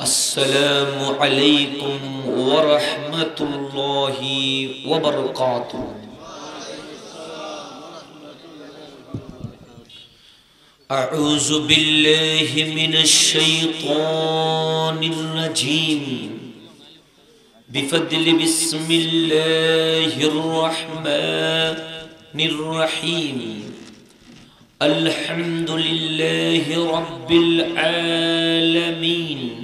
السلام عليكم ورحمة الله وبركاته أعوذ بالله من الشيطان الرجيم بفضل بسم الله الرحمن الرحيم الحمد لله رب العالمين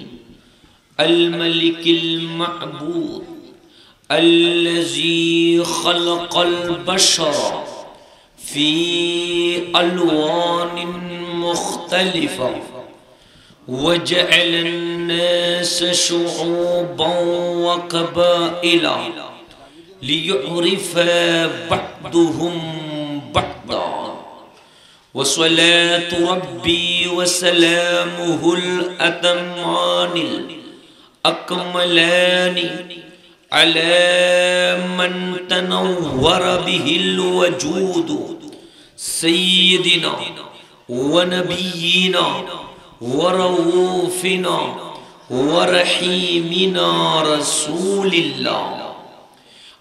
الملك المعبود الذي خلق البشر في الوان مختلفه وجعل الناس شعوبا وقبائل ليعرف بعضهم بعضا وصلاة ربي وسلامه الأتمان أكملان على من تنور به الوجود سيدنا ونبينا ورؤوفنا ورحيمنا رسول الله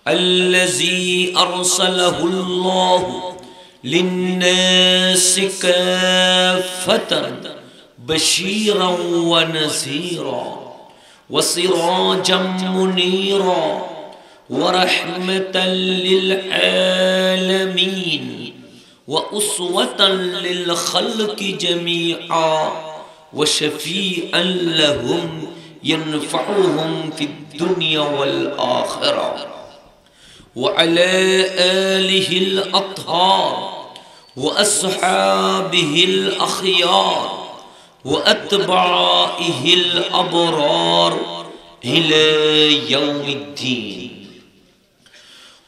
الذي أرسله الله للناس كافة بشيرا ونذيرا وسراجا منيرا ورحمة للعالمين وأسوة للخلق جميعا وشفيعا لهم ينفعهم في الدنيا والآخرة وعلى آله الأطهار وأصحابه الأخيار وأتباعه الأبرار إلى يوم الدين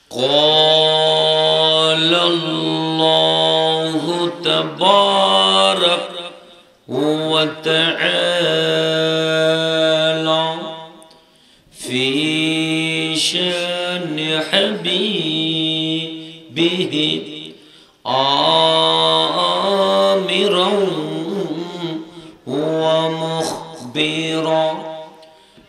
قال الله تبارك وتعالى في شان حبيبه آه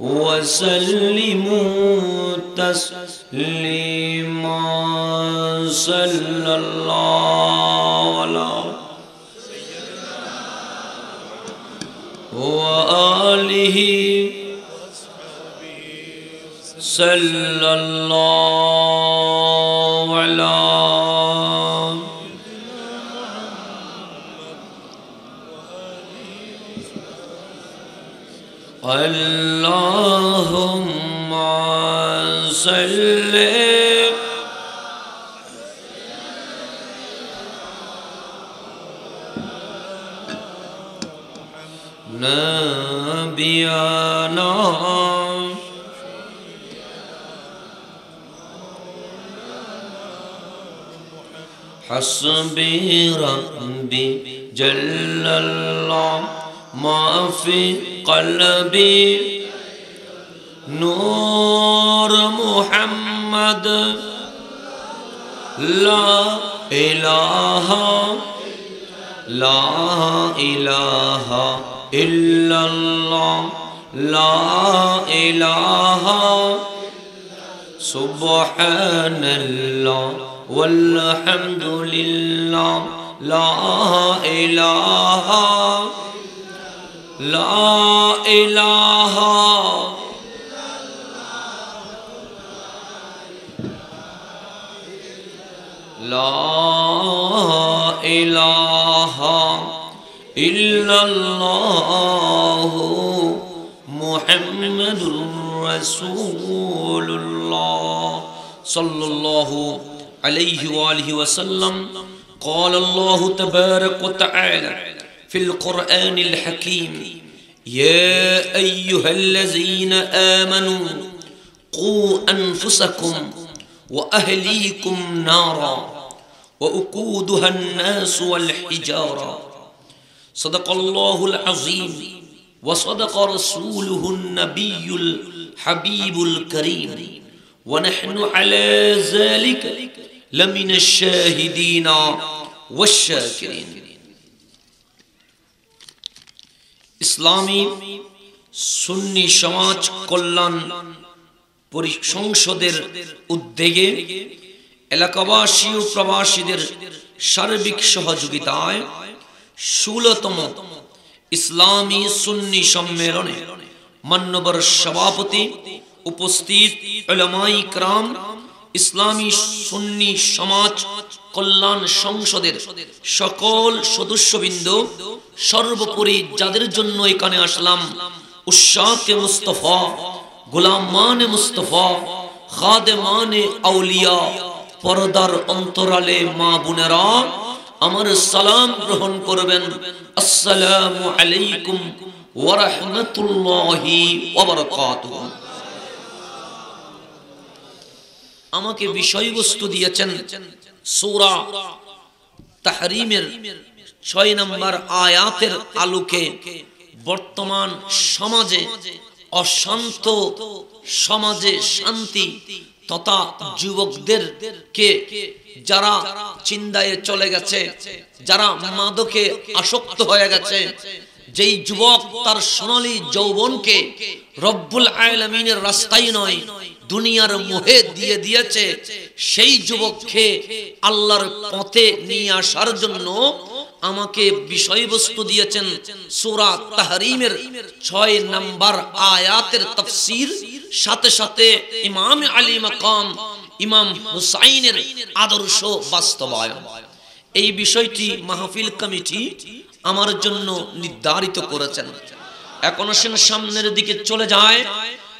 وسلموا تسليما صلى الله على وآله صلى الله وسلم نبينا حسبي ربي جل الله ما في قلبي نور محمد لا إله لا إله إلا الله لا إله سبحان الله والحمد لله لا إله لا إله لا إله إلا الله محمد رسول الله صلى الله عليه وآله وسلم قال الله تبارك وتعالى في القرآن الحكيم يا أيها الذين آمنوا قوا أنفسكم وأهليكم نارا وأقودها الناس والحجارة صدق الله العظيم وصدق رسوله النبي الحبيب الكريم ونحن على ذلك لمن الشاهدين والشاكرين اسلامي سني সমাজ কল্যাণ সংসদের উদ্যোগে এলাকাবাসী ও প্রবাসীদের সার্বিক সহযোগিতায় ষোলতম ইসলামী সুন্নি সম্মেলনে মান্যবর সভাপতি উপস্থিত ক্রাম ইসলামী সুন্নি সমাজ কল্যাণ সংসদের সকল সদস্যবৃন্দ সর্বোপরি যাদের জন্য এখানে আসলাম উৎসাহ মুস্তফা গুলামান মুস্তফা খাদেমান আউলিয়া পরদার অন্তরালে মা বোনেরা আমার সালাম গ্রহণ করবেন আসসালামু আলাইকুম ওয়া রাহমাতুল্লাহি ওয়া বারাকাতুহু আমাকে বিষয়বস্তু দিয়েছেন সূরা তাহরিমের ছয় নম্বর আয়াতের আলোকে বর্তমান সমাজে অশান্ত সমাজে শান্তি তথা যুবকদের কে যারা চিন্তায় চলে গেছে যারা মাদকে আসক্ত হয়ে গেছে যেই যুবক তার সোনালী যৌবনকে রব্বুল আয়লামিনের রাস্তায় নয় দুনিয়ার মোহে দিয়ে দিয়েছে সেই যুবককে আল্লাহর পথে নিয়ে আসার জন্য আমাকে বিষয়বস্তু দিয়েছেন সুরা তাহরিমের ছয় নম্বর আয়াতের তফসির সাথে সাথে ইমাম আলী মাকাম ইমাম হুসাইনের আদর্শ বাস্তবায়ন এই বিষয়টি মাহফিল কমিটি আমার জন্য নির্ধারিত করেছেন এখন সেন সামনের দিকে চলে যায়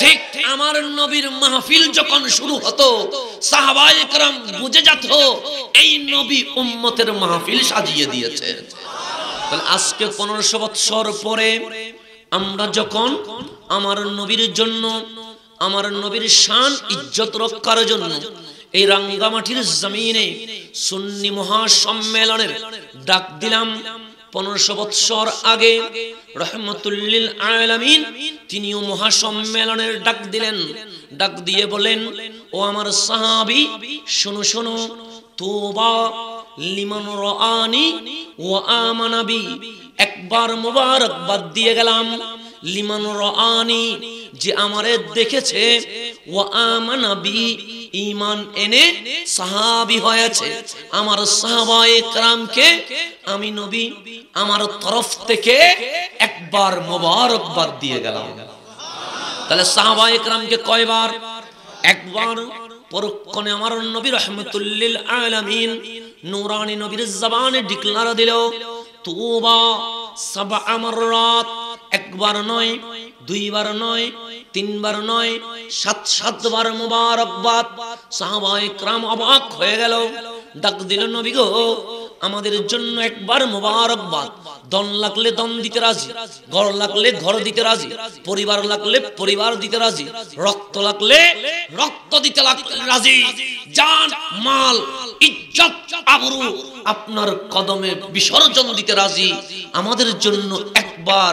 ঠিক আমার নবীর মাহফিল যখন শুরু হতো সাহাবাই کرام বুঝে যেত এই নবী উম্মতের মাহফিল সাজিয়ে দিয়েছে তাহলে আজকে পনেরোশো বৎসর পরে আমরা যখন আমার নবীর জন্য আমার নবীর শান ইজ্জত রক্ষার জন্য এই রাঙ্গামাটির জমিনে সুন্নি মহাসম্মেলনের ডাক দিলাম পনেরোশো বৎসর আগে রহমতুল্লিল আলামিন তিনিও মহাসম্মেলনের ডাক দিলেন ডাক দিয়ে বলেন ও আমার সাহাবি শোনো শোনো তোবা লিমান রানি ও আমানাবি একবার মোবারকবাদ দিয়ে গেলাম লিমান রানি যে আমারে দেখেছে ও আমানা ইমান এনে সাহাবি হয়েছে আমার সাহাবায়ে کرامকে আমি নবী আমার তরফ থেকে একবার মোবারকবাদ দিয়ে গেলাম তাহলে সাহাবায়ে کرامকে কয়বার একবার পরক্ষণে আমার নবী রহমতুল্লিল আলামিন নুরানি নবীর জবানে ডিক্লার দিল তুবা সাবা আমার রাত একবার নয় দুইবার নয় তিনবার নয় সাত সাতবার মোবারকবাদ সাহাবায় ক্রাম অবাক হয়ে গেল ডাক দিল নবী গো আমাদের জন্য একবার মোবারকবাদ দন লাগলে দন দিতে রাজি ঘর লাগলে ঘর দিতে রাজি পরিবার লাগলে পরিবার দিতে রাজি রক্ত লাগলে রক্ত দিতে রাজি জান মাল ইজ্জত আবরু আপনার কদমে বিসর্জন দিতে রাজি আমাদের জন্য একবার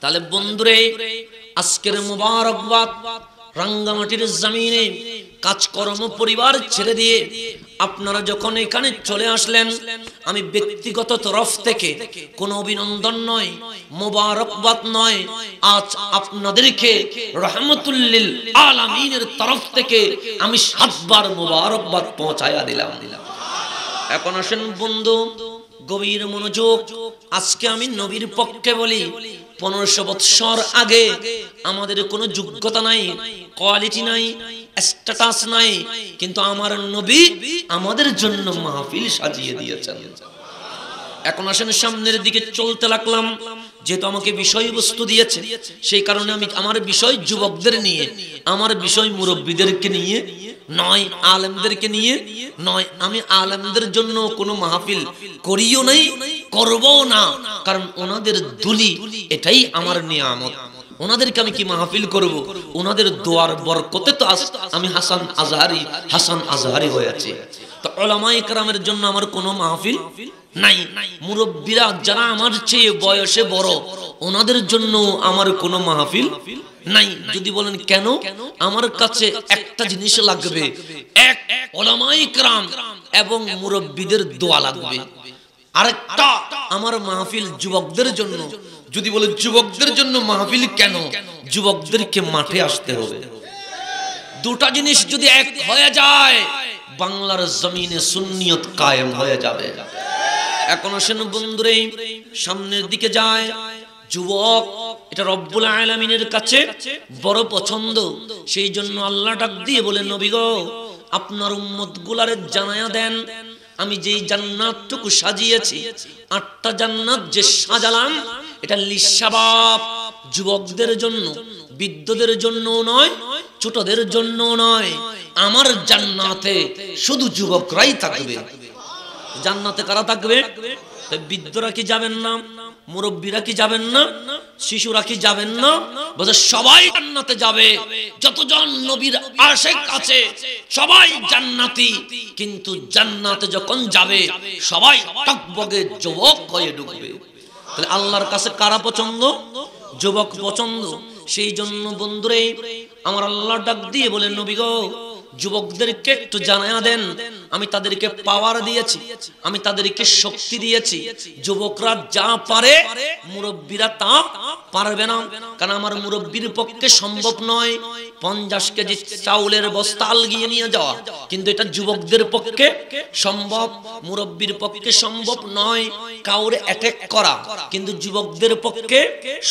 তাহলে বন্ধুরে আজকের মুবারকবাদ রাঙ্গামাটির জামিনে কাজকর্ম পরিবার ছেড়ে দিয়ে আপনারা যখন এখানে চলে আসলেন আমি ব্যক্তিগত তরফ থেকে কোনো অভিনন্দন নয় মোবারকবাদ নয় আজ আপনাদেরকে রহমতুল্লিল আলামিনের তরফ থেকে আমি সাতবার মোবারকবাদ পৌঁছাইয়া দিলাম দিলাম এখন আসেন বন্ধু গভীর মনোযোগ আজকে আমি নবীর পক্ষে বলি পনেরোশো বৎসর আগে আমাদের কোনো যোগ্যতা নাই কোয়ালিটি নাই স্ট্যাটাস নাই কিন্তু আমার নবী আমাদের জন্য মাহফিল সাজিয়ে দিয়েছেন এখন আসেন সামনের দিকে চলতে লাগলাম যেহেতু আমাকে বিষয়বস্তু দিয়েছে সেই কারণে আমি আমার বিষয় যুবকদের নিয়ে আমার বিষয় মুরব্বীদেরকে নিয়ে নয় আলেমদেরকে নিয়ে নয় আমি আলেমদের জন্য কোনো মাহফিল করিও নাই করবও না কারণ ওনাদের দুলি এটাই আমার নিয়ামত ওনাদেরকে আমি কি মাহফিল করব ওনাদের দোয়ার বরকতে তো আমি হাসান আজহারি হাসান আজহারি হয়ে আছি তো ওলামাই কারামের জন্য আমার কোনো মাহফিল নাই মুরব্বীরা যারা আমার চেয়ে বয়সে বড় ওনাদের জন্য আমার কোনো মাহফিল নাই যদি বলেন কেন আমার কাছে একটা জিনিস লাগবে এক এবং মুরব্বীদের দোয়া লাগবে আরেকটা আমার মাহফিল যুবকদের জন্য যদি বলে যুবকদের জন্য মাহফিল কেন যুবকদেরকে মাঠে আসতে হবে দুটা জিনিস যদি এক হয়ে যায় বাংলার জমিনে সুন্নিয়ত কায়েম হয়ে যাবে এখন আসেন বন্ধুরে সামনের দিকে যায় যুবক এটা রব্বুল আলমিনের কাছে বড় পছন্দ সেই জন্য আল্লাহ ডাক দিয়ে বলে নবীগ আপনার উম্মত গুলারে জানায়া দেন আমি যে জান্নাতটুকু সাজিয়েছি আটটা জান্নাত যে সাজালাম এটা লিসাবাব যুবকদের জন্য বৃদ্ধদের জন্য নয় ছোটদের জন্য নয় আমার জান্নাতে শুধু যুবকরাই থাকবে জান্নাতে কারা থাকবে বৃদ্ধরা কি যাবেন না মুরব্বীরা কি যাবেন না শিশুরা কি যাবেন না বলছে সবাই জান্নাতে যাবে যতজন নবীর আশেক আছে সবাই জান্নাতি কিন্তু জান্নাতে যখন যাবে সবাই টকবগে যুবক হয়ে ঢুকবে তাহলে আল্লাহর কাছে কারা পছন্দ যুবক পছন্দ সেই জন্য বন্ধুরে আমার আল্লাহ ডাক দিয়ে বলেন নবী গো যুবকদেরকে একটু জানা দেন আমি তাদেরকে পাওয়ার দিয়েছি আমি তাদেরকে শক্তি দিয়েছি যুবকরা যা পারে মুরব্বীরা তা পারবে না কারণ আমার মুরব্বীর পক্ষে সম্ভব নয় পঞ্চাশ কেজি চাউলের বস্তা আলগিয়ে নিয়ে যাওয়া কিন্তু এটা যুবকদের পক্ষে সম্ভব মুরব্বীর পক্ষে সম্ভব নয় কাউরে অ্যাটেক করা কিন্তু যুবকদের পক্ষে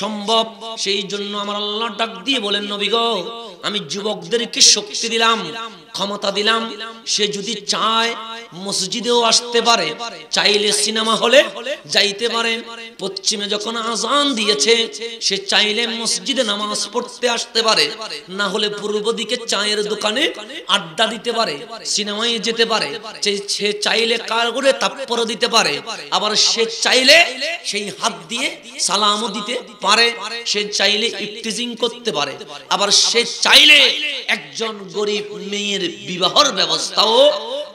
সম্ভব সেই জন্য আমার আল্লাহ ডাক দিয়ে বলেন নবীগ আমি যুবকদেরকে শক্তি দিলাম ক্ষমতা দিলাম সে যদি চায় মসজিদেও আসতে পারে চাইলে সিনেমা হলে যাইতে পারে পশ্চিমে যখন আজান দিয়েছে সে চাইলে মসজিদে নামাজ পড়তে আসতে পারে না হলে পূর্ব দিকে চায়ের দোকানে আড্ডা দিতে পারে সিনেমায় যেতে পারে সে চাইলে কার করে তাৎপর দিতে পারে আবার সে চাইলে সেই হাত দিয়ে সালামও দিতে পারে সে চাইলে ইফতিজিং করতে পারে আবার সে চাইলে একজন গরিব মেয়ে মেয়ের বিবাহর ব্যবস্থাও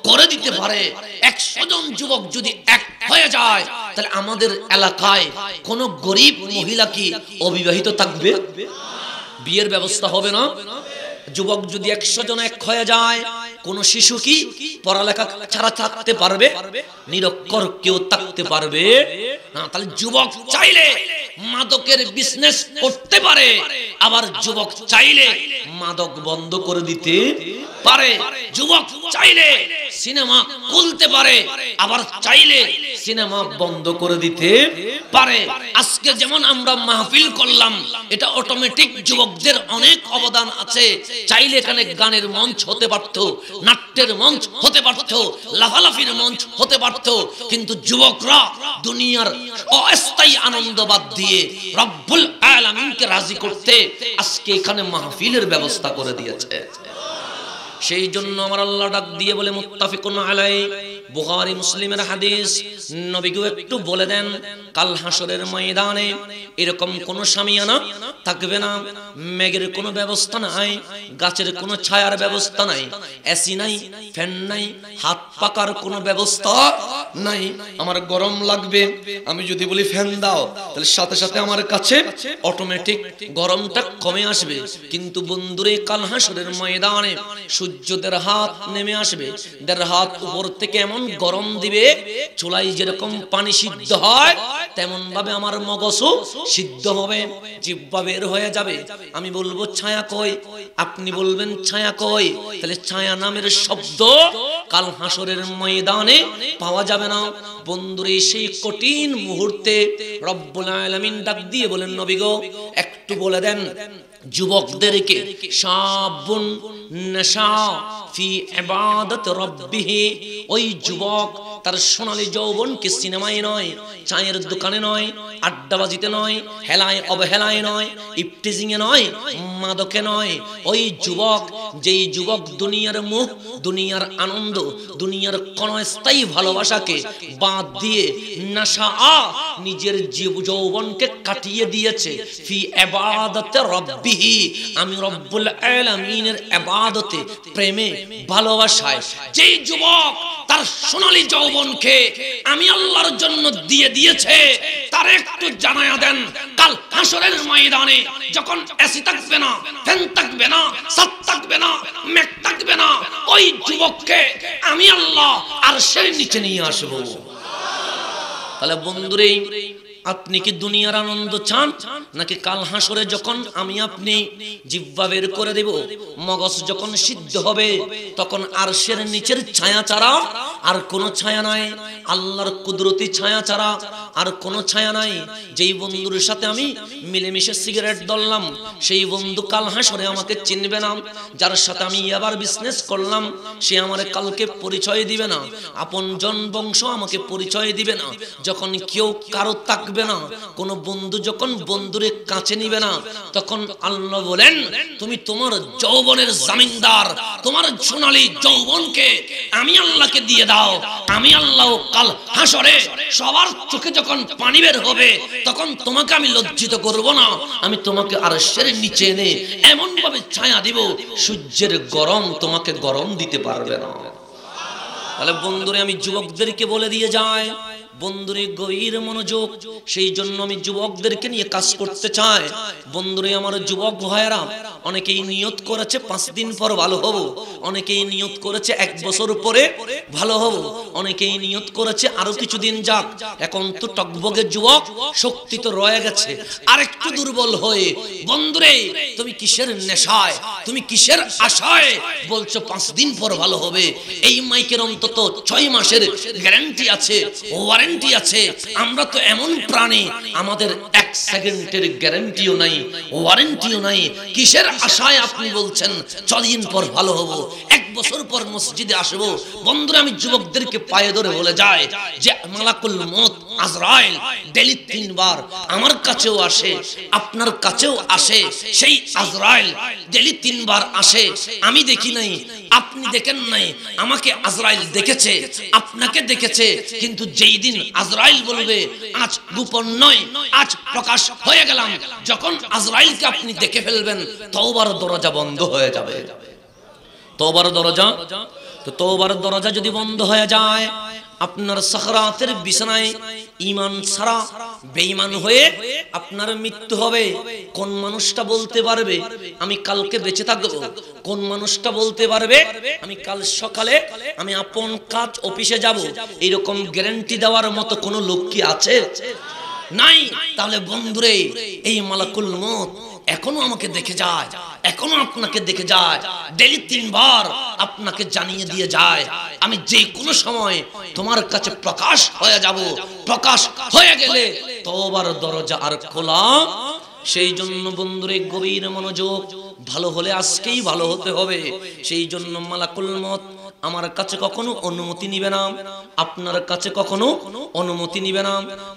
করে দিতে পারে একশো জন যুবক যদি এক হয়ে যায় তাহলে আমাদের এলাকায় কোন গরিব মহিলা কি অবিবাহিত থাকবে বিয়ের ব্যবস্থা হবে না যুবক যদি একশো জন এক হয়ে যায় কোন শিশু কি পড়ালেখা ছাড়া থাকতে পারবে নিরক্ষর কেউ থাকতে পারবে না তাহলে যুবক চাইলে মাদকের বিজনেস করতে পারে আবার যুবক চাইলে মাদক বন্ধ করে দিতে পারে যুবক চাইলে সিনেমা খুলতে পারে আবার চাইলে সিনেমা বন্ধ করে দিতে পারে আজকে যেমন আমরা মাহফিল করলাম এটা অটোমেটিক যুবকদের অনেক অবদান আছে চাইলে এখানে গানের মঞ্চ হতে পারত নাট্যের মঞ্চ হতে পারত লাফালাফির মঞ্চ হতে পারত কিন্তু যুবকরা দুনিয়ার অস্থায়ী আনন্দ বাদ দিয়ে রব্বুল আলামিনকে রাজি করতে আজকে এখানে মাহফিলের ব্যবস্থা করে দিয়েছে সেই জন্য আমার আল্লাহ ডাক দিয়ে বলে মুত্তাফিকুন আলাই বুখারি মুসলিমের হাদিস নবীকে একটু বলে দেন কাল হাসরের ময়দানে এরকম কোন শামিয়ানা থাকবে না মেঘের কোনো ব্যবস্থা নাই গাছের কোনো ছায়ার ব্যবস্থা নাই এসি নাই ফ্যান নাই হাত পাকার কোনো ব্যবস্থা নাই আমার গরম লাগবে আমি যদি বলি ফ্যান দাও তাহলে সাথে সাথে আমার কাছে অটোমেটিক গরমটা কমে আসবে কিন্তু বন্ধুরে কাল হাসরের ময়দানে সূর্যদের হাত নেমে আসবে দের হাত উপর থেকে এমন গরম দিবে চুলাই যেরকম পানি সিদ্ধ হয় তেমন ভাবে আমার মগসু সিদ্ধ হবে জিব্বা বের হয়ে যাবে আমি বলবো ছায়া কই আপনি বলবেন ছায়া কই তাহলে ছায়া নামের শব্দ কাল হাসরের ময়দানে পাওয়া যাবে না বন্ধুরে সেই কঠিন মুহূর্তে রব্বুল আলামিন ডাক দিয়ে বলেন নবী একটু বলে দেন যুবকদেরকে সাবুন নেশা ফি এবাদত রব্বিহি ওই যুবক তার সোনালী যৌবনকে সিনেমায় নয় চায়ের দোকানে নয় আড্ডাবাজিতে নয় হেলায় অবহেলায় নয় এ নয় মাদকে নয় ওই যুবক যেই যুবক দুনিয়ার মুখ দুনিয়ার আনন্দ দুনিয়ার ক্ষণস্থায়ী ভালোবাসাকে বাদ দিয়ে নাশা আ নিজের জীব যৌবনকে কাটিয়ে দিয়েছে ফি এবাদতে রব্বিহি আমি রব্বুল আলামিনের এবাদতে প্রেমে ভালোবাসায় যেই যুবক তার সোনালী যৌবন জীবনকে আমি আল্লাহর জন্য দিয়ে দিয়েছে তার একটু জানায়া দেন কাল হাসরের ময়দানে যখন এসি থাকবে না ফ্যান থাকবে না সাত থাকবে না মেঘ থাকবে না ওই যুবককে আমি আল্লাহ আর সেই নিচে নিয়ে আসবো তাহলে বন্ধুরে আপনি কি দুনিয়ার আনন্দ চান নাকি কাল হাসরে যখন আমি আপনি জিব্বা বের করে দেব মগজ যখন সিদ্ধ হবে তখন আরশের নিচের ছায়া ছাড়া আর কোনো ছায়া নাই আল্লাহর কুদরতি ছায়া ছাড়া আর কোনো ছায়া নাই যেই বন্ধুর সাথে আমি মিলেমিশে সিগারেট ধরলাম সেই বন্ধু কাল হাসরে আমাকে চিনবে না যার সাথে আমি আবার বিজনেস করলাম সে আমার কালকে পরিচয় দিবে না আপন জন বংশ আমাকে পরিচয় দিবে না যখন কেউ কারো তাক থাকবে না কোন বন্ধু যখন বন্ধুরে কাছে নিবে না তখন আল্লাহ বলেন তুমি তোমার যৌবনের জামিনদার তোমার সোনালি যৌবনকে আমি আল্লাহকে দিয়ে দাও আমি আল্লাহ কাল হাসরে সবার চোখে যখন পানি বের হবে তখন তোমাকে আমি লজ্জিত করব না আমি তোমাকে আর সের নিচে এনে এমন ভাবে ছায়া দিব সূর্যের গরম তোমাকে গরম দিতে পারবে না তাহলে বন্ধুরে আমি যুবকদেরকে বলে দিয়ে যায় বন্ধুরে গভীর মনোযোগ সেই জন্য আমি যুবকদেরকে নিয়ে কাজ করতে চাই বন্ধুরে আমার যুবক ভাইয়েরা অনেকেই নিয়ত করেছে পাঁচ দিন পর ভালো হব অনেকেই নিয়ত করেছে এক বছর পরে ভালো হব অনেকেই নিয়ত করেছে আরো কিছুদিন যাক এখন তো টকবগে যুবক শক্তি তো রয়ে গেছে আরেকটু দুর্বল হয়ে বন্ধুরে তুমি কিসের নেশায় তুমি কিসের আশায় বলছো পাঁচ দিন পর ভালো হবে এই মাইকের অন্তত ছয় মাসের গ্যারান্টি আছে ওয়ার গ্যারান্টি আছে আমরা তো এমন প্রাণী আমাদের এক সেকেন্ডের গ্যারান্টিও নাই ওয়ারেন্টিও নাই কিসের আশায় আপনি বলছেন চদিন পর ভালো হব এক বছর পর মসজিদে আসব বন্ধুরা আমি যুবকদেরকে পায়ে ধরে বলে যায় যে মালাকুল মত আজরাইল ডেলি তিনবার আমার কাছেও আসে আপনার কাছেও আসে সেই আজরাইল ডেলি তিনবার আসে আমি দেখি নাই আপনি দেখেন নাই আমাকে আজরাইল দেখেছে আপনাকে দেখেছে কিন্তু যেই দিন আজরাইল বলবে আজ গোপন নয় আজ প্রকাশ হয়ে গেলাম যখন আজরাইলকে আপনি দেখে ফেলবেন তওবার দরজা বন্ধ হয়ে যাবে তোবার দরজা তো তোবার দরজা যদি বন্ধ হয়ে যায় আপনার সাহরাতের বিছানায় ইমান ছাড়া বেঈমান হয়ে আপনার মৃত্যু হবে কোন মানুষটা বলতে পারবে আমি কালকে বেঁচে থাকবো কোন মানুষটা বলতে পারবে আমি কাল সকালে আমি আপন কাজ অফিসে যাব এরকম গ্যারান্টি দেওয়ার মতো কোনো লোক কি আছে নাই তাহলে বন্ধুরে এই মালাকুল মত এখনো আমাকে দেখে যায় এখনো আপনাকে দেখে যায় ডেলি তিনবার আপনাকে জানিয়ে দিয়ে যায় আমি যে কোনো সময় তোমার কাছে প্রকাশ হয়ে যাব প্রকাশ হয়ে গেলে তোবার দরজা আর খোলা সেই জন্য বন্ধুরে গভীর মনোযোগ ভালো হলে আজকেই ভালো হতে হবে সেই জন্য মালাকুল মত আমার কাছে কখনো অনুমতি নিবে না আপনার কাছে কখনো অনুমতি নিবে না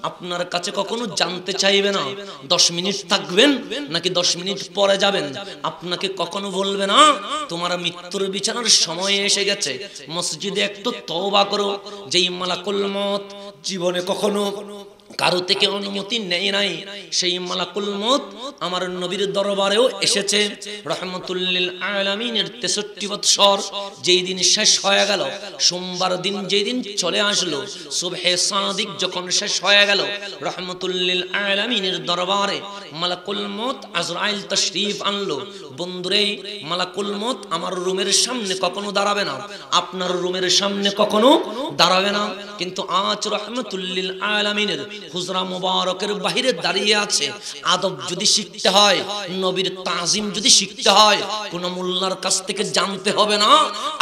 আপনার কাছে কখনো জানতে চাইবে না দশ মিনিট থাকবেন নাকি দশ মিনিট পরে যাবেন আপনাকে কখনো বলবে না তোমার মৃত্যুর বিছানার সময় এসে গেছে মসজিদে একটু তবা করো যে মালাকুল মত জীবনে কখনো কারো থেকে অনুমতি নেই নাই সেই মালাকুল মত আমার নবীর দরবারেও এসেছে রহমতুল্লিল আলামিনের তেষট্টি বৎসর যেই দিন শেষ হয়ে গেল সোমবার দিন যেই দিন চলে আসলো সুবহে সাদিক যখন শেষ হয়ে গেল রহমতুল্লিল আলামিনের দরবারে মালাকুল মত আজরাইল তশরিফ আনলো বন্ধুরে মালাকুল মত আমার রুমের সামনে কখনো দাঁড়াবে না আপনার রুমের সামনে কখনো দাঁড়াবে না কিন্তু আজ রহমতুল্লিল আলামিনের হুজরা মোবারকের বাহিরে দাঁড়িয়ে আছে আদব যদি শিখতে হয় নবীর তাজিম যদি শিখতে হয় কোন মোল্লার কাছ থেকে জানতে হবে না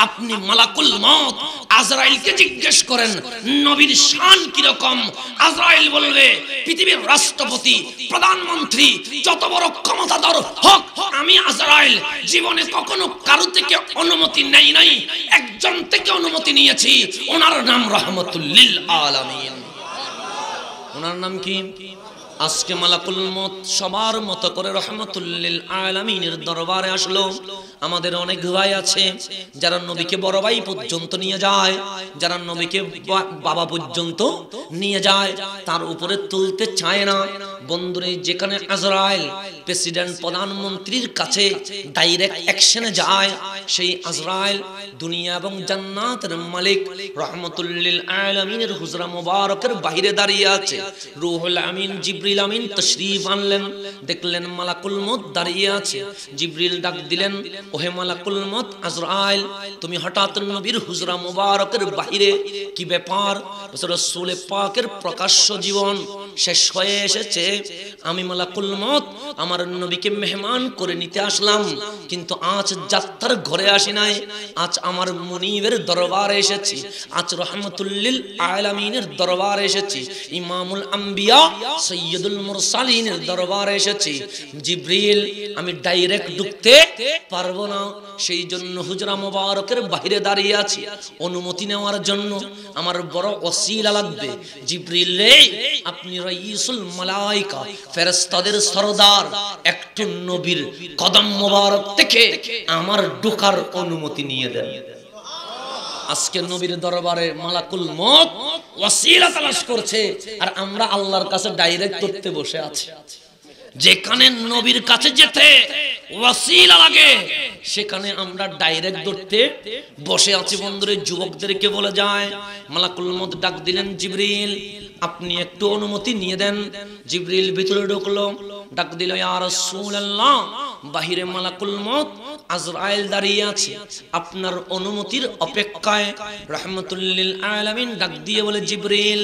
আপনি মালাকুল মত আজরাইলকে জিজ্ঞেস করেন নবীর শান কি রকম আজরাইল বলবে পৃথিবীর রাষ্ট্রপতি প্রধানমন্ত্রী যত বড় ক্ষমতাধর হোক আমি আজরাইল জীবনে কখনো কারো থেকে অনুমতি নেই নাই একজন থেকে অনুমতি নিয়েছি ওনার নাম রহমতুল্লিল আলামিন ওনার নাম কি আজকে মালাকুল মত সবার মত করে রহমতুল্লিল আলামিনের দরবারে আসলো আমাদের অনেক ভাই আছে যারা নবীকে বড় ভাই পর্যন্ত নিয়ে যায় যারা নবীকে বাবা পর্যন্ত নিয়ে যায় তার উপরে তুলতে চায় না বন্ধুরে যেখানে আজরায়েল প্রেসিডেন্ট প্রধানমন্ত্রীর কাছে ডাইরেক্ট অ্যাকশনে যায় সেই আজরায়েল দুনিয়া এবং জান্নাতের মালিক রহমতুল্লিল আলামিনের হুজরা মোবারকের বাইরে দাঁড়িয়ে আছে রুহুল আমিন জিব জিব্রিল আমিন তশরিফ আনলেন দেখলেন মালাকুল মত দাঁড়িয়ে আছে জিব্রিল ডাক দিলেন ওহে মালাকুল মত আজরাইল তুমি হঠাৎ নবীর হুজরা বাহিরে কি ব্যাপার রসুলে পাকের প্রকাশ্য জীবন শেষ হয়ে এসেছে আমি মালাকুল মত আমার নবীকে মেহমান করে নিতে আসলাম কিন্তু আজ যাত্রার ঘরে আসি নাই আজ আমার মুনিবের দরবারে এসেছি আজ রহমতুল্লিল আলামিনের দরবারে এসেছি ইমামুল আম্বিয়া সৈয়দ সৈয়দুল মুরসালিনের দরবারে এসেছি জিব্রিল আমি ডাইরেক্ট ঢুকতে পারবো না সেই জন্য হুজরা মোবারকের বাহিরে দাঁড়িয়ে আছি অনুমতি নেওয়ার জন্য আমার বড় অসিলা লাগবে জিব্রিল আপনি রাইসুল মালাইকা ফেরেশতাদের সরদার একটু নবীর কদম মোবারক থেকে আমার ঢোকার অনুমতি নিয়ে দেন আজকে নবীর দরবারে মালাকুল মত ওয়াসিলা তালাশ করছে আর আমরা আল্লাহর কাছে ডাইরেক্ট করতে বসে আছি যেখানে নবীর কাছে যেতে ওয়াসিলা লাগে সেখানে আমরা ডাইরেক্ট ধরতে বসে আছি বন্ধুরে যুবকদেরকে বলে যায় মালাকুল মত ডাক দিলেন জিবরিল আপনি একটু অনুমতি নিয়ে দেন জিবরিল ভিতরে ঢুকলো ডাক দিল রাসূলুল্লাহ বাহিরে মালাকুল মত আজরাইল দাঁড়িয়ে আছে আপনার অনুমতির অপেক্ষায় রাহমাতুল লিল আলামিন ডাক দিয়ে বলে জিবরিল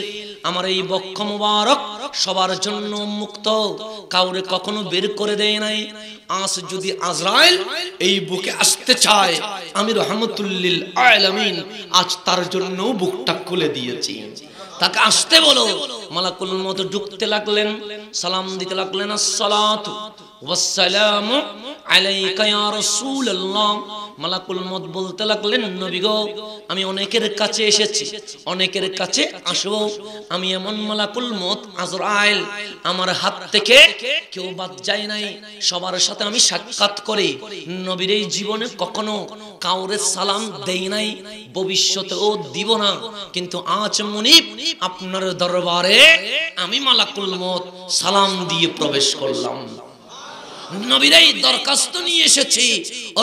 আমার এই বক্ষ মুবারক সবার জন্য মুক্ত কাউরে কখনো বের করে দেয় নাই আজ যদি আজরাইল এই বুকে আসতে চায় আমি রহমতুল্লিল আলামিন আজ তার জন্য বুকটা খুলে দিয়েছি তাকে আসতে বলো মালাকুল মতো ঢুকতে লাগলেন সালাম দিতে লাগলেন আসসালাম ওয়াসসালামু আলাইকা ইয়া রাসূলুল্লাহ মালাকুল মত বলতে লাগলেন নবী গো আমি অনেকের কাছে এসেছি অনেকের কাছে আসবো আমি এমন মালাকুল মত আজরাইল আমার হাত থেকে কেউ বাদ যায় নাই সবার সাথে আমি সাক্ষাৎ করি নবীর এই জীবনে কখনো কাউরে সালাম দেই নাই ভবিষ্যতেও দিব না কিন্তু আজ মুনিব আপনার দরবারে আমি মালাকুল মত সালাম দিয়ে প্রবেশ করলাম নবীরাই দরখাস্ত নিয়ে এসেছি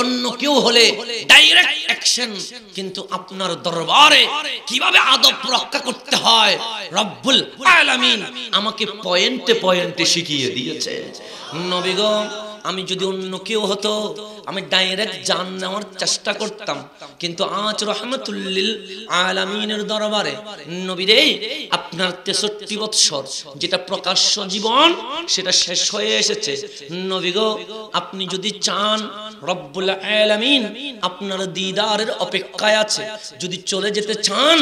অন্য কেউ হলে ডাইরেক্ট অ্যাকশন কিন্তু আপনার দরবারে কিভাবে আদব রক্ষা করতে হয় রব্বুল আলামিন আমাকে পয়েন্টে পয়েন্টে শিখিয়ে দিয়েছে নবীগণ আমি যদি অন্য কেউ হতো আমি ডাইরেক্ট জান নেওয়ার চেষ্টা করতাম কিন্তু আজ রহমতুল্লিল আলামিনের দরবারে নবীরে আপনার তেষট্টি বৎসর যেটা প্রকাশ্য জীবন সেটা শেষ হয়ে এসেছে নবী গো আপনি যদি চান রব্বুল আলামিন আপনার দিদারের অপেক্ষায় আছে যদি চলে যেতে চান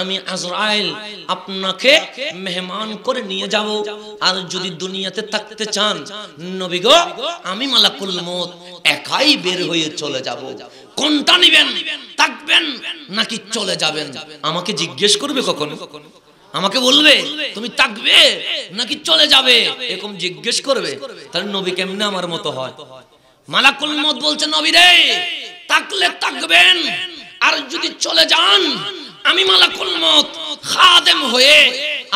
আমি আজরাইল আপনাকে মেহমান করে নিয়ে যাব আর যদি দুনিয়াতে থাকতে চান নবী গো আমি মালাকুল মত একাই বের হয়ে চলে যাব কোনটা নিবেন থাকবেন নাকি চলে যাবেন আমাকে জিজ্ঞেস করবে কখন আমাকে বলবে তুমি থাকবে নাকি চলে যাবে এরকম জিজ্ঞেস করবে তাহলে নবী কেমনে আমার মতো হয় মালাকুল মত বলছে নবী রে থাকলে থাকবেন আর যদি চলে যান আমি মালাকুল মত খাদেম হয়ে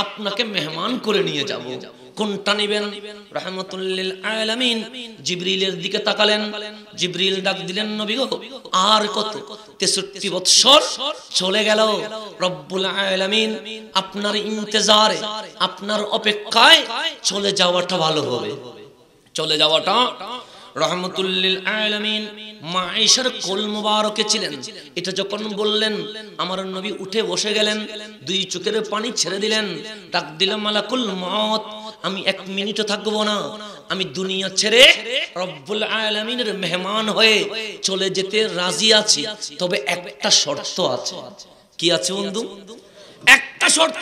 আপনাকে মেহমান করে নিয়ে যাব কোনটা নেবেন রহমতুল্লিল আলামিন জিব্রিলের দিকে তাকালেন জিব্রিল ডাক দিলেন নবী গো আর কত তেষট্টি বৎসর চলে গেল রব্বুল আলামিন আপনার ইন্তজারে আপনার অপেক্ষায় চলে যাওয়াটা ভালো হবে চলে যাওয়াটা রহমতুল্লিল ছিলেন এটা যখন বললেন আমার উঠে বসে গেলেন দুই চোখের পানি ছেড়ে দিলেন ডাক আমি এক মিনিটও থাকবো না আমি দুনিয়া ছেড়ে রব্বুল আলমিনের মেহমান হয়ে চলে যেতে রাজি আছি তবে একটা শর্ত আছে কি আছে বন্ধু একটা শর্ত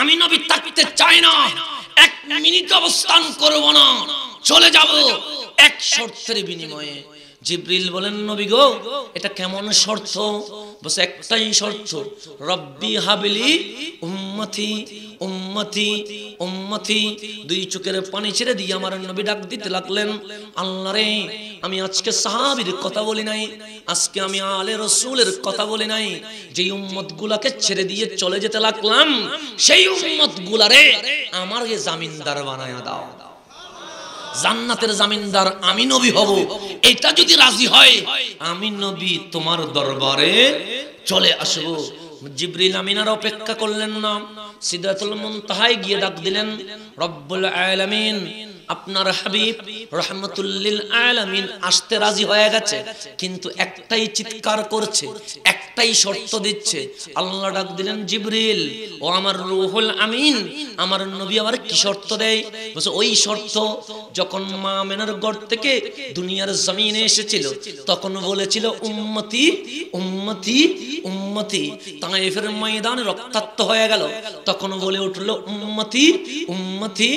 আমি নবী থাকতে চাই না এক মিনিট অবস্থান করব না চলে যাব এক শর্তের বিনিময়ে জিব্রিল বলেন নবী গো এটা কেমন শর্ত বস একটাই শর্ত রব্বি হাবিলি উম্মতি উম্মতি উম্মতি দুই চোখের পানি ছেড়ে দিয়ে আমার নবী ডাক দিতে লাগলেন আল্লাহ রে আমি আজকে সাহাবির কথা বলি নাই আজকে আমি আলে রসুলের কথা বলি নাই যে উম্মত গুলাকে ছেড়ে দিয়ে চলে যেতে লাগলাম সেই উম্মত গুলারে আমার জামিনদার বানায় দাও জান্নাতের জামিনদার আমি নবী হব এটা যদি রাজি হয় আমি নবী তোমার দরবারে চলে আসব জিবরিল আমিনার অপেক্ষা করলেন না সিদাতুল মুনতাহায় গিয়ে ডাক দিলেন রব্বুল আলামিন আপনার হাবিব রহমতুল্লিল আলামিন আসতে রাজি হয়ে গেছে কিন্তু একটাই চিৎকার করছে একটাই শর্ত দিচ্ছে আল্লাহ ডাক দিলেন জিবরিল ও আমার রুহুল আমিন আমার নবী আবার কি শর্ত দেয় বলছে ওই শর্ত যখন মা মেনার গড় থেকে দুনিয়ার জমিনে এসেছিল তখন বলেছিল উম্মতি উম্মতি উম্মতি তাইফের ময়দান রক্তাত্ত হয়ে গেল তখন বলে উঠলো উম্মতি উম্মতি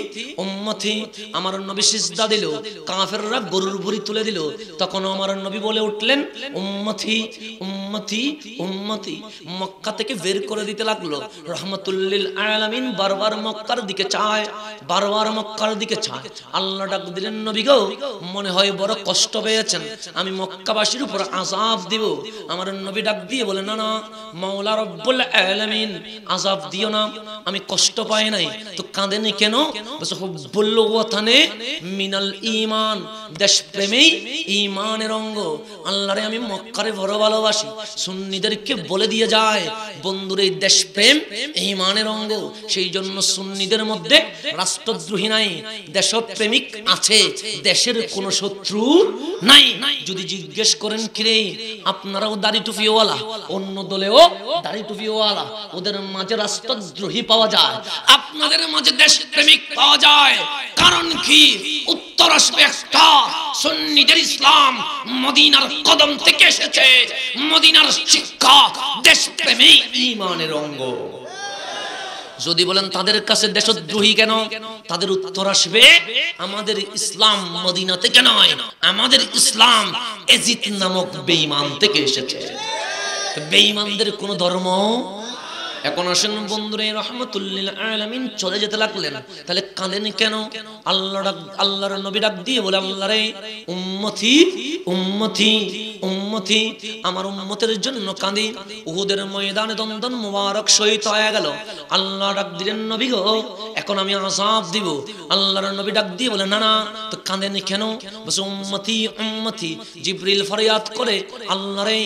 উম্মতি আমার নবী সিজদা দিল কাফেররা গরুর ভুড়ি তুলে দিল তখন আমার নবী বলে উঠলেন উম্মতি উম্মতি উম্মতি মক্কা থেকে বের করে দিতে লাগলো রহমতুল্লিল আলামিন বারবার মক্কার দিকে চায় বারবার মক্কার দিকে চায় আল্লাহ ডাক দিলেন নবী গো মনে হয় বড় কষ্ট পেয়েছেন আমি মক্কাবাসীর উপর আজাব দিব আমার নবী ডাক দিয়ে বলে না না মাওলা রব্বুল আলামিন আজাব দিও না আমি কষ্ট পাই নাই তো কাঁদেনি কেন বলল ওয়াতানে মানে মিনাল ইমান দেশ প্রেমেই ইমানের অঙ্গ আল্লাহরে আমি মক্কারে বড় ভালোবাসি সুন্নিদেরকে বলে দিয়ে যায় বন্ধুর এই দেশ প্রেম ইমানের অঙ্গ সেই জন্য সুন্নিদের মধ্যে রাষ্ট্রদ্রোহী নাই দেশপ্রেমিক আছে দেশের কোন শত্রু নাই যদি জিজ্ঞেস করেন কিরে আপনারাও দাড়ি টুপিওয়ালা অন্য দলেও দাড়ি টুপিওয়ালা ওদের মাঝে রাষ্ট্রদ্রোহী পাওয়া যায় আপনাদের মাঝে দেশপ্রেমিক পাওয়া যায় কারণ কি উত্তর আসবে একটা সুন্নিদের ইসলাম মদিনার কদম থেকে এসেছে মদিনার শিক্ষা দেশপ্রেমী ইমানের অঙ্গ যদি বলেন তাদের কাছে দেশদ্রোহী কেন তাদের উত্তর আসবে আমাদের ইসলাম মদিনা থেকে নয় আমাদের ইসলাম এজিত নামক বেঈমান থেকে এসেছে বেঈমানদের কোন ধর্ম এখন আসেন বন্ধুরে রহমতুল্লিল চলে যেতে লাগলেন তাহলে কাঁদেন কেন আল্লাহ আল্লাহর নবী ডাক দিয়ে বলে আল্লাহ রে আমার উম্মতের জন্য কাঁদি উহুদের ময়দানে দন্দন মুবারক হয়ে গেল আল্লাহ ডাক দিলেন নবী গো এখন আমি আজাব দিব আল্লাহর নবী ডাক দিয়ে বলে না না তো কাঁদেন কেন বসে উম্মতি উম্মতি ফরিয়াদ করে আল্লাহ রে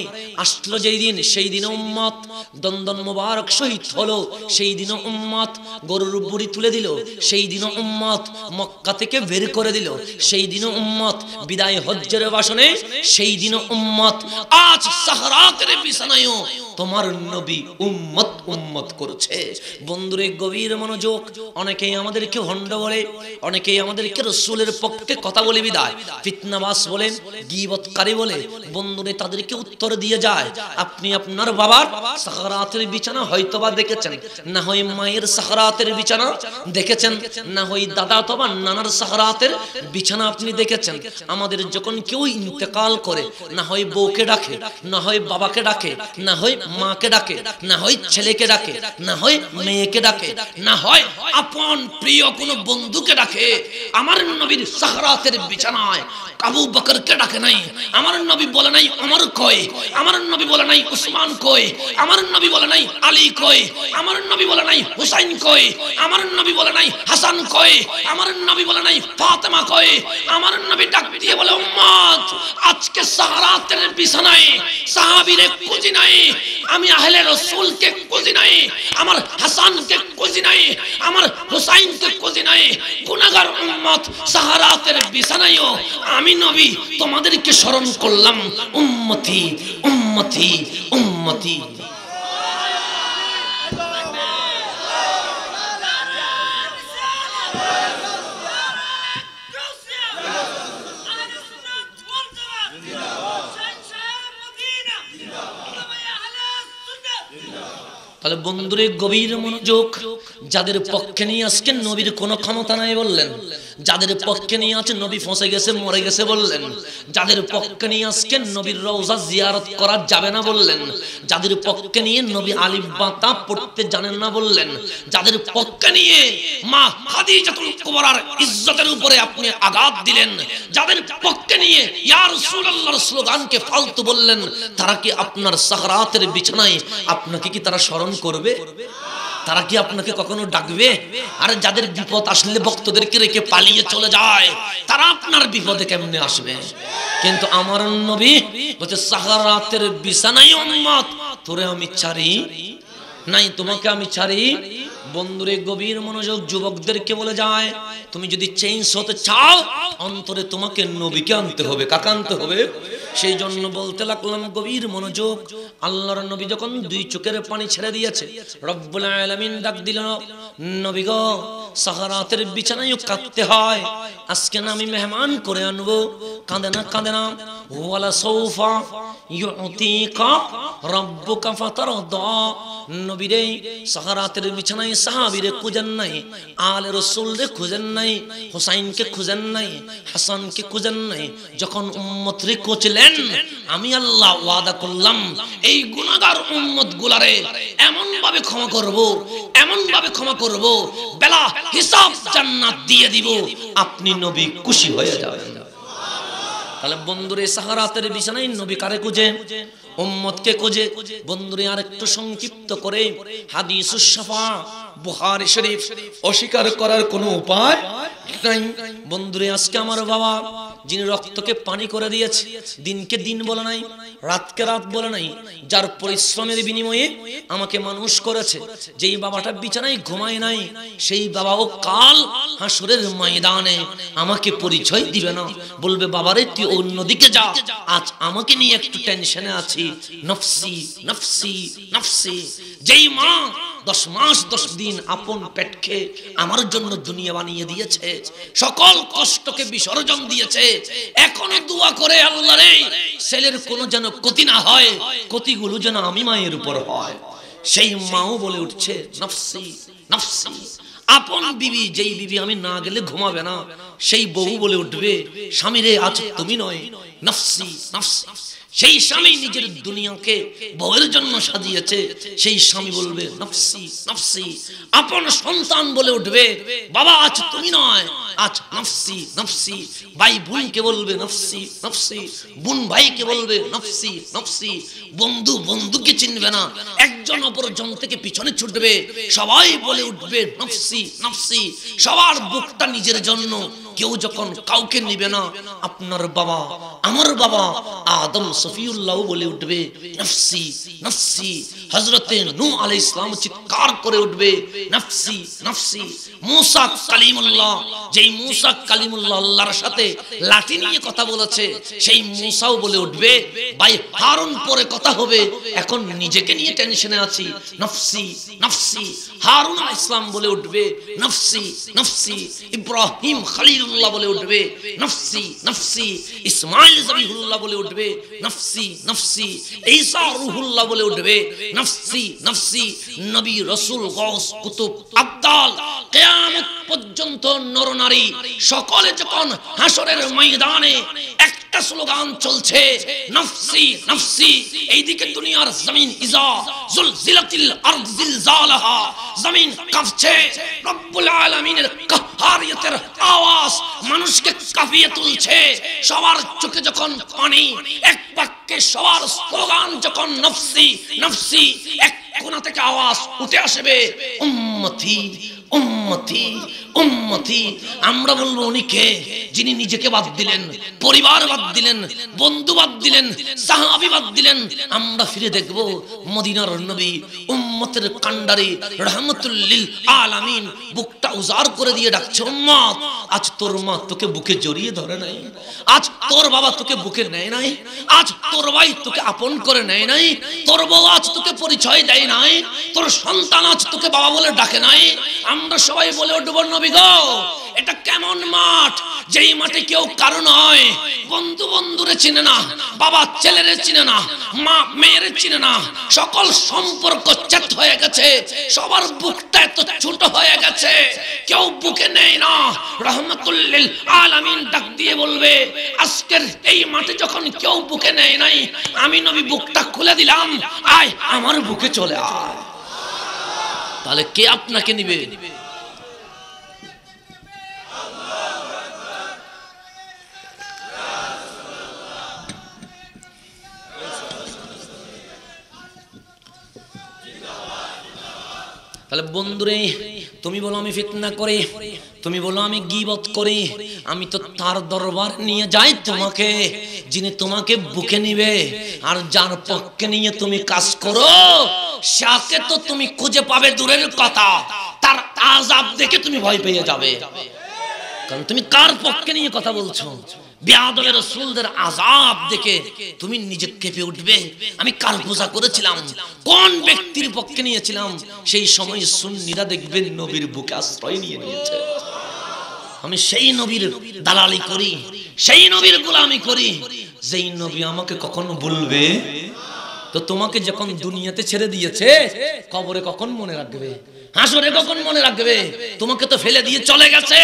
আসলো যেই দিন সেই দিন উম্মত দন্দন মুবারক শহীদ মৃত্যুই হলো সেই দিনও উম্মত গরুর বুড়ি তুলে দিল সেই দিনও উম্মত মক্কা থেকে বের করে দিল সেই দিনও উম্মত বিদায় হজ্জের বাসনে সেই দিনও উম্মত আজ সাহরাতের বিছানায়ও তোমার নবী উম্মত উম্মত করছে বন্ধুরে গভীর মনোযোগ অনেকেই আমাদেরকে ভণ্ড বলে অনেকেই আমাদেরকে রসুলের পক্ষে কথা বলে বিদায় ফিতনাবাস বলেন গিবৎকারী বলে বন্ধুরে তাদেরকে উত্তর দিয়ে যায় আপনি আপনার বাবার সাহরাতের বিছানা হয়তো অথবা দেখেছেন না হই মায়ের সাহরাতের বিছানা দেখেছেন না হই দাদা অথবা নানার সাহরাতের বিছানা আপনি দেখেছেন আমাদের যখন কেউ ইন্তেকাল করে না হই বউকে ডাকে না হই বাবাকে ডাকে না হই মাকে ডাকে না হই ছেলেকে ডাকে না হই মেয়েকে ডাকে না হয় আপন প্রিয় কোনো বন্ধুকে ডাকে আমার নবীর সাহরাতের বিছানায় আবু বকরকে ডাকে নাই আমার নবী বলে নাই অমর কয় আমার নবী বলে নাই উসমান কয় আমার নবী বলে নাই আলী কয় কই আমার নবী বলে নাই হুসাইন কই আমার নবী বলে নাই হাসান কই আমার নবী বলে নাই ফাতেমা কই আমার নবী ডাক দিয়ে বলে উম্মত আজকে সাহারাতের বিছানায় সাহাবীরে কুজি নাই আমি আহলে কে কুজি নাই আমার হাসান কে কুজি নাই আমার হুসাইন কে কুজি নাই গুনাহগার উম্মত সাহারাতের বিছানায়ও আমি নবী তোমাদেরকে স্মরণ করলাম উম্মতি উম্মতি উম্মতি তাহলে বন্ধুরে গভীর মনোযোগ যাদের পক্ষে নিয়ে আজকে নবীর কোনো ক্ষমতা নাই বললেন যাদের পক্ষে নিয়ে আছে নবী ফসে গেছে মরে গেছে বললেন যাদের পক্ষে নিয়ে আজকে নবীর রওজা জিয়ারত করা যাবে না বললেন যাদের পক্ষে নিয়ে নবী আলিফ বাতা পড়তে জানেন না বললেন যাদের পক্ষে নিয়ে মা খাদিজাতুল কুবরার ইজ্জতের উপরে আপনি আঘাত দিলেন যাদের পক্ষে নিয়ে ইয়া রাসূলুল্লাহর স্লোগানকে ফালতু বললেন তারা কি আপনার সাহরাতের বিছানায় আপনাকে কি তারা স্মরণ করবে না তারা কি আপনাকে কখনো ডাকবে আর যাদের বিপদ আসলে ভক্তদেরকে রেখে পালিয়ে চলে যায় তারা আপনার বিপদে কেমনে আসবে কিন্তু আমার নবী বলছে সাহারাতের বিছানায় উম্মত তোরে আমি ছাড়ি নাই তোমাকে আমি ছাড়ি বন্ধুরে গভীর মনোযোগ যুবকদেরকে বলে যায় তুমি যদি চেঞ্জ হতে চাও অন্তরে তোমাকে নবীকে আনতে হবে কাকে আনতে হবে সেই জন্য বলতে লাগলাম গভীর মনোযোগ আল্লাহর নবী যখন দুই চোখের পানি ছেড়ে দিয়েছে রব্বুল আলামিন ডাক দিল নবী গো সাহারাতের বিছানায় কাঁদতে হয় আজকে না আমি মেহমান করে আনবো কাঁদে না কাঁদে না ওয়ালা সৌফা ইউতিকা রব্বুকা ফাতারদা নবীরে সাহারাতের বিছানায় সাহাবিরে খুঁজেন নাই আলে রসুলরে খুঁজেন নাই খুঁজেন নাই খুঁজেন নাই যখন আমি আল্লাহ ওয়াদা করলাম এই উম্মত গুলারে এমন ভাবে ক্ষমা করব এমন ভাবে ক্ষমা করব বেলা হিসাব জান্নাত দিয়ে দিব আপনি নবী খুশি হয়ে যাবেন তাহলে বন্ধুরে সাহারাতের বিছানায় নবী কারে খুঁজে উম্মতকে কোজে বন্ধুরে আর একটু সংক্ষিপ্ত করে হাদিস বুহারি শরীফ অস্বীকার করার কোনো উপায় নাই বন্ধুরে আজকে আমার বাবা যিনি রক্তকে পানি করে দিয়েছে দিনকে দিন বলে নাই রাতকে রাত বলে নাই যার পরিশ্রমের বিনিময়ে আমাকে মানুষ করেছে যেই বাবাটা বিছানায় ঘুমায় নাই সেই বাবাও কাল হাসুরের ময়দানে আমাকে পরিচয় দিবে না বলবে বাবারে তুই অন্যদিকে যা আজ আমাকে নিয়ে একটু টেনশনে আছি নফসি নফসি নফসি যেই মা দশ মাস দশ দিন আপন পেটকে আমার জন্য দুনিয়া বানিয়ে দিয়েছে সকল কষ্টকে বিসর্জন দিয়েছে এখনো দোয়া করে আল্লাহ রে ছেলের কোনো যেন ক্ষতি না হয় ক্ষতিগুলো যেন আমি মায়ের উপর হয় সেই মাও বলে উঠছে নফসি নফসি আপন বিবি যেই বিবি আমি না গেলে ঘুমাবে না সেই বহু বলে উঠবে স্বামীরে আজ তুমি নয় নফসি নফসি সেই স্বামী নিজের দুনিয়াকে বউয়ের জন্য সাজিয়েছে সেই স্বামী বলবে নফসি নফসি আপন সন্তান বলে উঠবে বাবা আজ তুমি নয় আজ নফসি নফসি ভাই বলবে নফসি নফসি বোন ভাইকে বলবে নফসি নফসি বন্ধু বন্ধুকে চিনবে না একজন অপর জন থেকে পিছনে ছুটবে সবাই বলে উঠবে নফসি নফসি সবার বুকটা নিজের জন্য কেউ যখন কাউকে নিবে না আপনার বাবা আমার বাবা আদম সফিউল্লাহ বলে উঠবে নফসি নফসি হযরত নূহ আলাইহিস সালাম চিৎকার করে উঠবে নফসি নফসি মূসা কালিমুল্লাহ যেই মূসা কালিমুল্লাহ আল্লাহর সাথে লাঠি নিয়ে কথা বলেছে সেই মূসাও বলে উঠবে ভাই হারুন পরে কথা হবে এখন নিজেকে নিয়ে টেনশনে আছি নফসি নফসি হারুন ইসলাম বলে উঠবে নফসি নফসি ইব্রাহিম খলিল জবিহুল্লাহ বলে উঠবে নফসি নফসি ইসমাইল জবিহুল্লাহ বলে উঠবে নফসি নফসি ঈসা রুহুল্লাহ বলে উঠবে নফসি নফসি নবী রসুল গস কুতুব আব্দাল কেয়ামত পর্যন্ত নরনারী সকলে যখন হাসরের ময়দানে এক একটা স্লোগান চলছে নফসি নফসি এইদিকে দুনিয়ার জমিন ইজা জুলজিলাতিল আরদ জিলজালহা জমিন কাঁপছে রব্বুল আলামিনের কাহারিয়াতের আওয়াজ মানুষকে কাঁপিয়ে তুলছে সবার চোখে যখন পানি এক পাককে সবার স্লোগান যখন নফসি নফসি এক কোণা থেকে আওয়াজ উঠে আসবে উম্মতি উম্মতি উম্মতি আমরা বলবো উনি কে যিনি নিজেকে বাদ দিলেন পরিবার বাদ দিলেন বন্ধু বাদ দিলেন সাহাবি বাদ দিলেন আমরা ফিরে দেখব মদিনার নবী উম্মতের কান্ডারি রহমতুল্লিল আলামিন বুকটা উজাড় করে দিয়ে ডাকছে উম্মত আজ তোর মা তোকে বুকে জড়িয়ে ধরে নাই আজ তোর বাবা তোকে বুকে নেয় নাই আজ তোর ভাই তোকে আপন করে নেয় নাই তোর বউ আজ তোকে পরিচয় দেয় নাই তোর সন্তান আজ তোকে বাবা বলে ডাকে নাই আমরা সবাই বলে উঠব নবী গো এটা কেমন মাঠ যেই মাঠে কেউ কারো নয় বন্ধু বন্ধুরে চিনে না বাবা ছেলেরে চিনে না মা মেয়েরে চিনে না সকল সম্পর্ক চেত হয়ে গেছে সবার বুকটা এত ছোট হয়ে গেছে কেউ বুকে নেই না রহমতুল্লিল আলামিন ডাক দিয়ে বলবে আজকের এই মাঠে যখন কেউ বুকে নেই নাই আমি নবী বুকটা খুলে দিলাম আয় আমার বুকে চলে আয় তাহলে কে আপনাকে নিবে তাহলে বন্ধুরে তুমি বলো আমি ফিতনা করি তুমি বলো আমি গিবত করি আমি তো তার দরবার নিয়ে যাই তোমাকে যিনি তোমাকে বুকে নিবে আর যার পক্ষে নিয়ে তুমি কাজ করো সাকে তো তুমি খুঁজে পাবে দূরের কথা তার আজাব দেখে তুমি ভয় পেয়ে যাবে কারণ তুমি কার পক্ষে নিয়ে কথা বলছো রসুলদের আজাব দেখে তুমি কেঁপে উঠবে আমি পূজা করেছিলাম কোন ব্যক্তির পক্ষে নিয়েছিলাম সেই সময় সুন্নিরা নবীর বুকে আশ্রয় নিয়ে নিয়েছে আমি সেই নবীর দালালি করি সেই নবীর গোলামি করি যেই নবী আমাকে কখনো বলবে তো তোমাকে যখন দুনিয়াতে ছেড়ে দিয়েছে কবরে কখন মনে রাখবে হাসরে কখন মনে রাখবে তোমাকে তো ফেলে দিয়ে চলে গেছে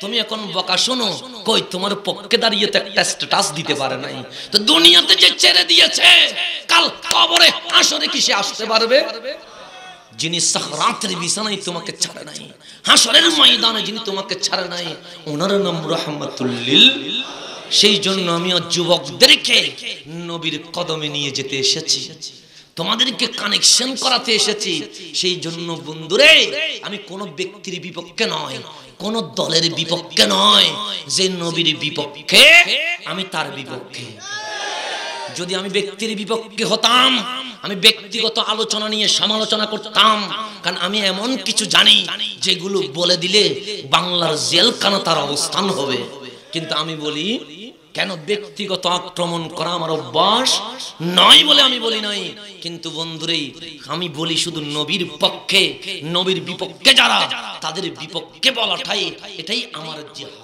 তুমি এখন বকা শোনো কই তোমার পক্ষে দাঁড়িয়ে তো একটা স্ট্যাটাস দিতে পারে নাই তো দুনিয়াতে যে ছেড়ে দিয়েছে কাল কবরে আসরে কি সে আসতে পারবে যিনি সাহরাতের বিছানায় তোমাকে ছাড়ে নাই হাসরের ময়দানে যিনি তোমাকে ছাড়ে নাই ওনার নাম রহমাতুল্লিল সেই জন্য আমি যুবকদেরকে নবীর কদমে নিয়ে যেতে এসেছি তোমাদেরকে কানেকশন করাতে এসেছি সেই জন্য বন্ধুরে আমি কোনো ব্যক্তির বিপক্ষে নয় কোন দলের বিপক্ষে নয় যে নবীর বিপক্ষে আমি তার বিপক্ষে যদি আমি ব্যক্তির বিপক্ষে হতাম আমি ব্যক্তিগত আলোচনা নিয়ে সমালোচনা করতাম কারণ আমি এমন কিছু জানি যেগুলো বলে দিলে বাংলার জেলখানা তার অবস্থান হবে কিন্তু আমি বলি কেন ব্যক্তিগত আক্রমণ করা আমার অভ্যাস নয় বলে আমি বলি নাই কিন্তু বন্ধুরে আমি বলি শুধু নবীর পক্ষে নবীর বিপক্ষে যারা তাদের বিপক্ষে বলাটাই এটাই আমার জিহাদ